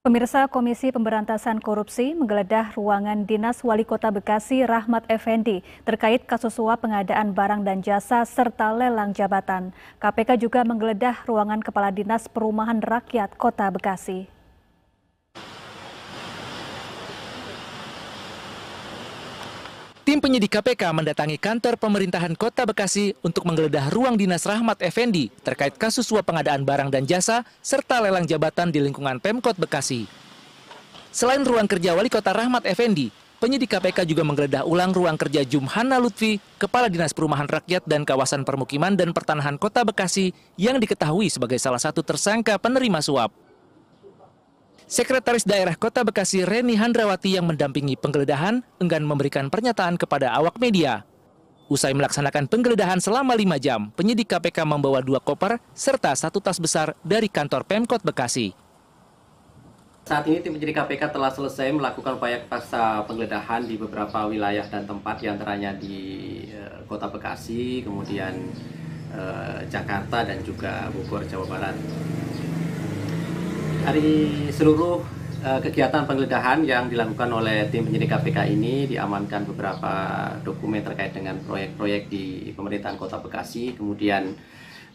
Pemirsa Komisi Pemberantasan Korupsi menggeledah ruangan Dinas Wali Kota Bekasi Rahmat Effendi terkait kasus suap pengadaan barang dan jasa serta lelang jabatan. KPK juga menggeledah ruangan Kepala Dinas Perumahan Rakyat Kota Bekasi. Tim penyidik KPK mendatangi kantor pemerintahan Kota Bekasi untuk menggeledah ruang dinas Rahmat Effendi terkait kasus suap pengadaan barang dan jasa serta lelang jabatan di lingkungan Pemkot Bekasi. Selain ruang kerja wali kota Rahmat Effendi, penyidik KPK juga menggeledah ulang ruang kerja Jumhana Lutfi, Kepala Dinas Perumahan Rakyat dan Kawasan Permukiman dan Pertanahan Kota Bekasi yang diketahui sebagai salah satu tersangka penerima suap. Sekretaris Daerah Kota Bekasi Reni Handrawati yang mendampingi penggeledahan enggan memberikan pernyataan kepada awak media. Usai melaksanakan penggeledahan selama 5 jam, penyidik KPK membawa dua koper serta satu tas besar dari kantor Pemkot Bekasi. Saat ini tim penyidik KPK telah selesai melakukan upaya paksa penggeledahan di beberapa wilayah dan tempat diantaranya di eh, Kota Bekasi, kemudian eh, Jakarta dan juga Bogor, Jawa Barat. Dari seluruh eh, kegiatan penggeledahan yang dilakukan oleh tim penyidik KPK ini diamankan beberapa dokumen terkait dengan proyek-proyek di pemerintahan Kota Bekasi, kemudian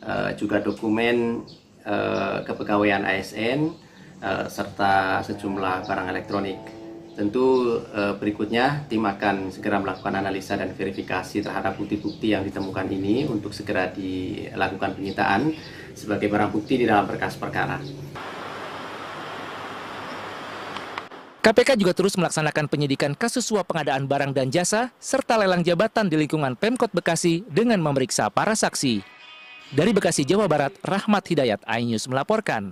eh, juga dokumen eh, kepegawaian ASN serta sejumlah barang elektronik. Tentu berikutnya tim akan segera melakukan analisa dan verifikasi terhadap bukti-bukti yang ditemukan ini untuk segera dilakukan penyitaan sebagai barang bukti di dalam berkas perkara. KPK juga terus melaksanakan penyidikan kasus suap pengadaan barang dan jasa serta lelang jabatan di lingkungan Pemkot Bekasi dengan memeriksa para saksi. Dari Bekasi, Jawa Barat, Rahmat Hidayat, iNews melaporkan.